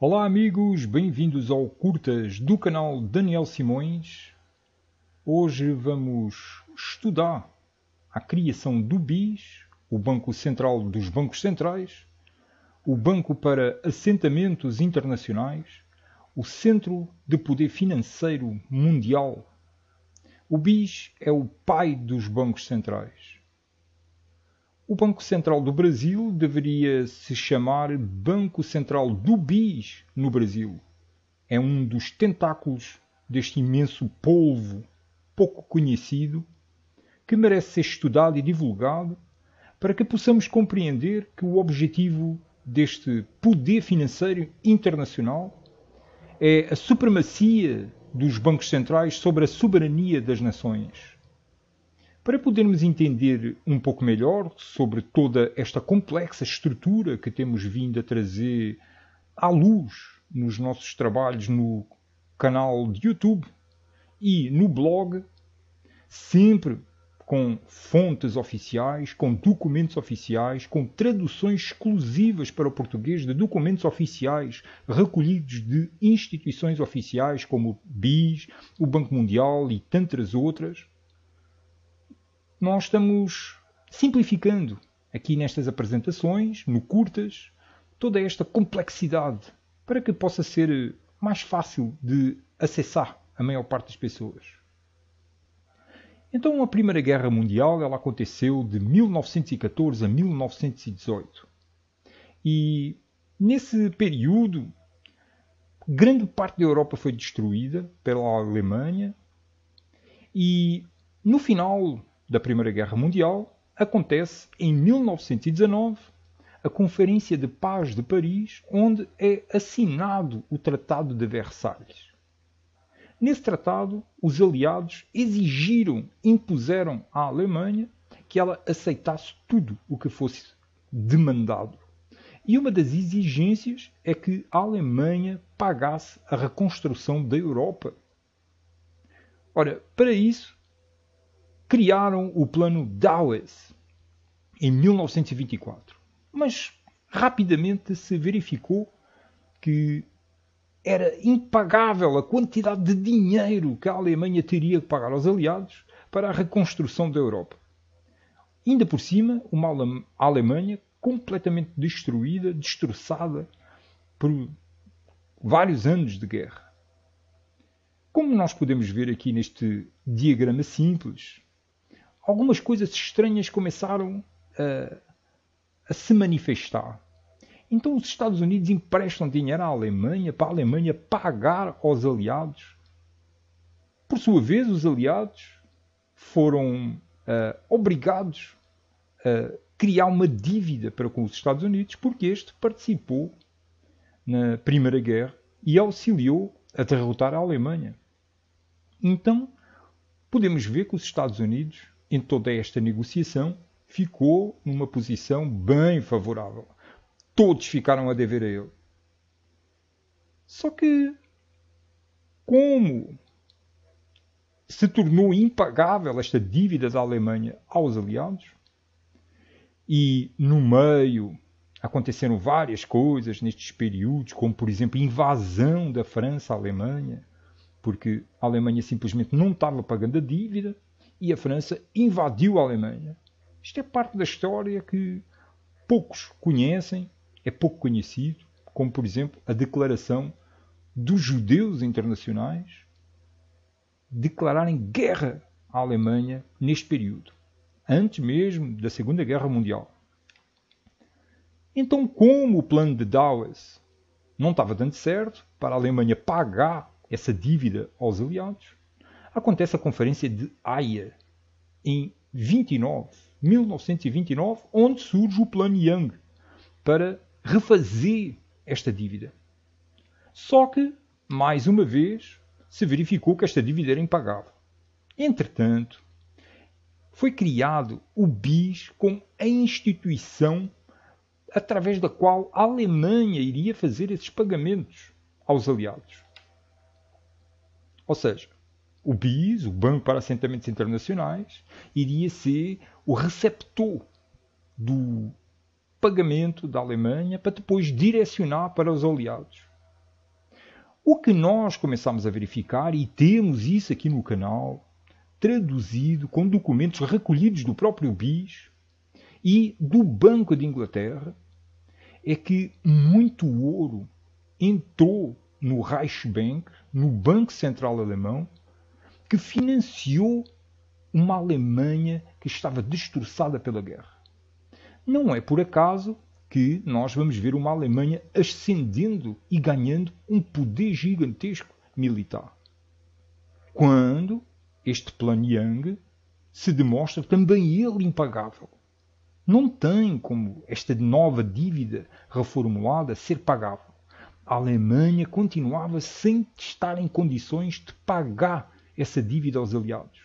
Olá amigos, bem-vindos ao Curtas do canal Daniel Simões. Hoje vamos estudar a criação do BIS, o Banco Central dos Bancos Centrais, o Banco para Assentamentos Internacionais, o Centro de Poder Financeiro Mundial. O BIS é o pai dos bancos centrais. O Banco Central do Brasil deveria se chamar Banco Central do Bis no Brasil. É um dos tentáculos deste imenso polvo pouco conhecido que merece ser estudado e divulgado para que possamos compreender que o objetivo deste poder financeiro internacional é a supremacia dos bancos centrais sobre a soberania das nações. Para podermos entender um pouco melhor sobre toda esta complexa estrutura que temos vindo a trazer à luz nos nossos trabalhos no canal de YouTube e no blog, sempre com fontes oficiais, com documentos oficiais, com traduções exclusivas para o português de documentos oficiais recolhidos de instituições oficiais como o BIS, o Banco Mundial e tantas outras nós estamos simplificando aqui nestas apresentações, no curtas, toda esta complexidade para que possa ser mais fácil de acessar a maior parte das pessoas. Então a Primeira Guerra Mundial ela aconteceu de 1914 a 1918. E nesse período grande parte da Europa foi destruída pela Alemanha e no final da Primeira Guerra Mundial, acontece em 1919 a Conferência de Paz de Paris, onde é assinado o Tratado de Versalhes. Nesse tratado, os aliados exigiram, impuseram à Alemanha que ela aceitasse tudo o que fosse demandado. E uma das exigências é que a Alemanha pagasse a reconstrução da Europa. Ora, para isso, criaram o plano Dawes em 1924. Mas rapidamente se verificou que era impagável a quantidade de dinheiro que a Alemanha teria que pagar aos aliados para a reconstrução da Europa. Ainda por cima, uma Alemanha completamente destruída, destroçada por vários anos de guerra. Como nós podemos ver aqui neste diagrama simples, algumas coisas estranhas começaram a, a se manifestar. Então os Estados Unidos emprestam dinheiro à Alemanha para a Alemanha pagar aos aliados. Por sua vez, os aliados foram uh, obrigados a criar uma dívida para com os Estados Unidos, porque este participou na Primeira Guerra e auxiliou a derrotar a Alemanha. Então, podemos ver que os Estados Unidos em toda esta negociação, ficou numa posição bem favorável. Todos ficaram a dever a ele. Só que, como se tornou impagável esta dívida da Alemanha aos aliados, e no meio aconteceram várias coisas nestes períodos, como por exemplo a invasão da França à Alemanha, porque a Alemanha simplesmente não estava pagando a dívida, e a França invadiu a Alemanha. Isto é parte da história que poucos conhecem, é pouco conhecido, como por exemplo a declaração dos judeus internacionais declararem guerra à Alemanha neste período, antes mesmo da Segunda Guerra Mundial. Então, como o plano de Dawes não estava dando certo para a Alemanha pagar essa dívida aos aliados, acontece a Conferência de Haia, em 29, 1929, onde surge o Plano Young para refazer esta dívida. Só que, mais uma vez, se verificou que esta dívida era impagável. Entretanto, foi criado o BIS como a instituição através da qual a Alemanha iria fazer esses pagamentos aos aliados. Ou seja, o BIS, o Banco para Assentamentos Internacionais, iria ser o receptor do pagamento da Alemanha para depois direcionar para os aliados. O que nós começamos a verificar, e temos isso aqui no canal, traduzido com documentos recolhidos do próprio BIS e do Banco de Inglaterra, é que muito ouro entrou no Reichsbank, no Banco Central Alemão, que financiou uma Alemanha que estava destroçada pela guerra. Não é por acaso que nós vamos ver uma Alemanha ascendendo e ganhando um poder gigantesco militar. Quando este plano Yang se demonstra também ele impagável. Não tem como esta nova dívida reformulada ser pagável. A Alemanha continuava sem estar em condições de pagar essa dívida aos aliados.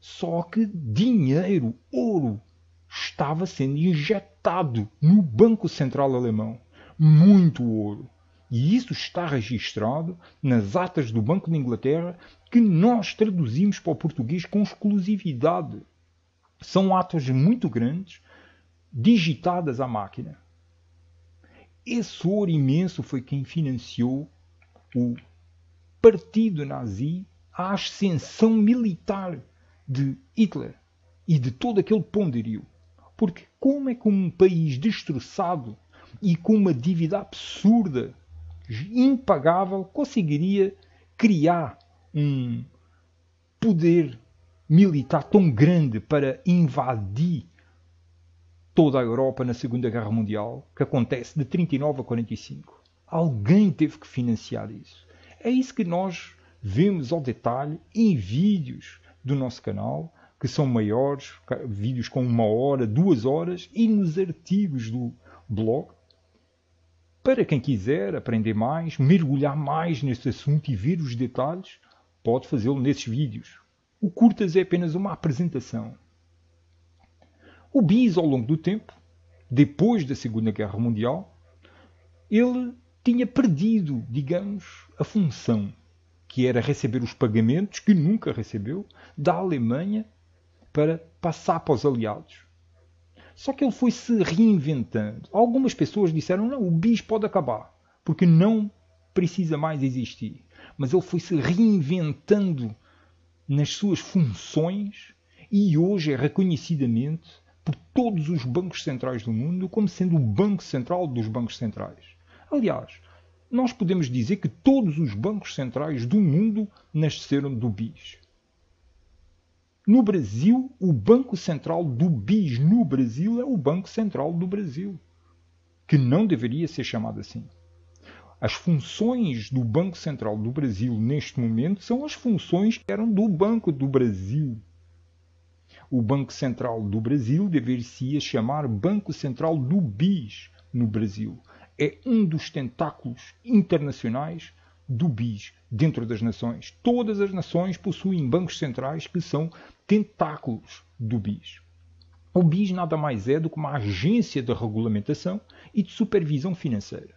Só que dinheiro, ouro, estava sendo injetado no Banco Central Alemão. Muito ouro. E isso está registrado nas atas do Banco da Inglaterra que nós traduzimos para o português com exclusividade. São atas muito grandes, digitadas à máquina. Esse ouro imenso foi quem financiou o partido nazi à ascensão militar de Hitler e de todo aquele ponderio. Porque como é que um país destroçado e com uma dívida absurda, impagável, conseguiria criar um poder militar tão grande para invadir toda a Europa na Segunda Guerra Mundial, que acontece de 39 a 45. Alguém teve que financiar isso. É isso que nós vemos ao detalhe em vídeos do nosso canal, que são maiores, vídeos com uma hora, duas horas, e nos artigos do blog, para quem quiser aprender mais, mergulhar mais neste assunto e ver os detalhes, pode fazê-lo nesses vídeos. O Curtas é apenas uma apresentação. O BIS, ao longo do tempo, depois da Segunda Guerra Mundial, ele tinha perdido, digamos, a função que era receber os pagamentos, que nunca recebeu, da Alemanha para passar para os aliados. Só que ele foi se reinventando. Algumas pessoas disseram: não, o bis pode acabar, porque não precisa mais existir. Mas ele foi se reinventando nas suas funções e hoje é reconhecidamente por todos os bancos centrais do mundo como sendo o banco central dos bancos centrais. Aliás, nós podemos dizer que todos os bancos centrais do mundo nasceram do BIS. No Brasil, o Banco Central do BIS no Brasil é o Banco Central do Brasil, que não deveria ser chamado assim. As funções do Banco Central do Brasil neste momento são as funções que eram do Banco do Brasil. O Banco Central do Brasil deveria se chamar Banco Central do BIS no Brasil, é um dos tentáculos internacionais do BIS dentro das nações. Todas as nações possuem bancos centrais que são tentáculos do BIS. O BIS nada mais é do que uma agência de regulamentação e de supervisão financeira.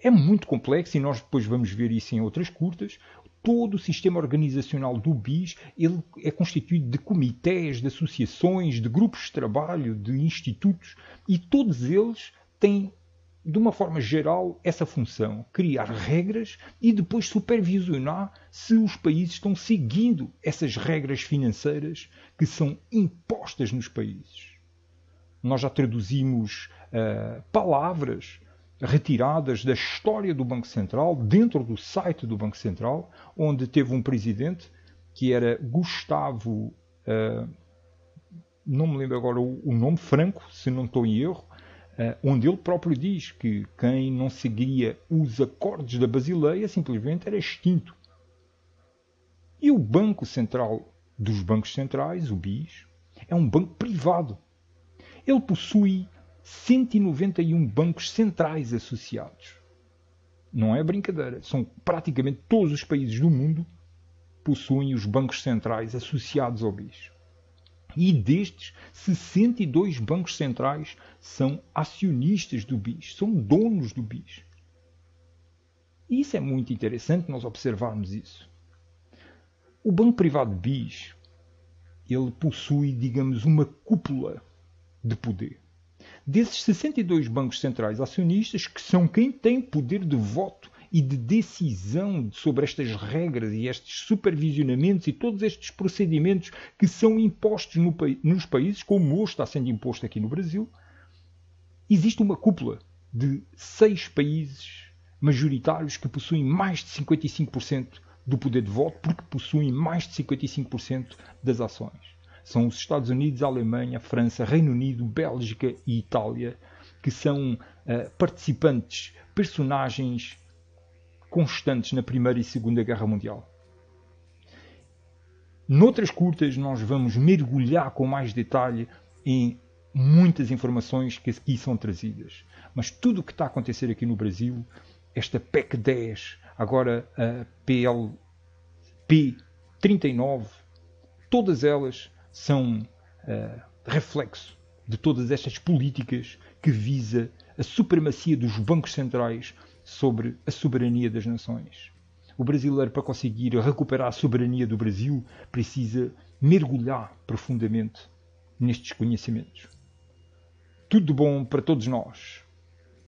É muito complexo e nós depois vamos ver isso em outras curtas. Todo o sistema organizacional do BIS ele é constituído de comitês, de associações, de grupos de trabalho, de institutos e todos eles têm de uma forma geral, essa função, criar regras e depois supervisionar se os países estão seguindo essas regras financeiras que são impostas nos países. Nós já traduzimos uh, palavras retiradas da história do Banco Central, dentro do site do Banco Central, onde teve um presidente que era Gustavo. Uh, não me lembro agora o, o nome, Franco, se não estou em erro, eh, onde ele próprio diz que quem não seguia os acordos da Basileia simplesmente era extinto. E o Banco Central dos Bancos Centrais, o BIS, é um banco privado. Ele possui 191 bancos centrais associados. Não é brincadeira, são praticamente todos os países do mundo possuem os bancos centrais associados ao BIS. E destes, 62 bancos centrais são acionistas do BIS, são donos do BIS. Isso é muito interessante nós observarmos isso. O Banco Privado BIS, ele possui, digamos, uma cúpula de poder. Desses 62 bancos centrais acionistas, que são quem tem poder de voto e de decisão sobre estas regras e estes supervisionamentos e todos estes procedimentos que são impostos no, nos países, como hoje está sendo imposto aqui no Brasil, existe uma cúpula de seis países majoritários que possuem mais de 55% do poder de voto, porque possuem mais de 55% das ações. São os Estados Unidos, a Alemanha, a França, Reino Unido, Bélgica e Itália, que são uh, participantes, personagens constantes na Primeira e Segunda Guerra Mundial. Noutras curtas, nós vamos mergulhar com mais detalhe em muitas informações que aqui são trazidas. Mas tudo o que está a acontecer aqui no Brasil, esta PEC 10, agora a PLP 39, todas elas são uh, reflexo de todas estas políticas que visa a supremacia dos bancos centrais sobre a soberania das nações. O brasileiro, para conseguir recuperar a soberania do Brasil, precisa mergulhar profundamente nestes conhecimentos. Tudo bom para todos nós.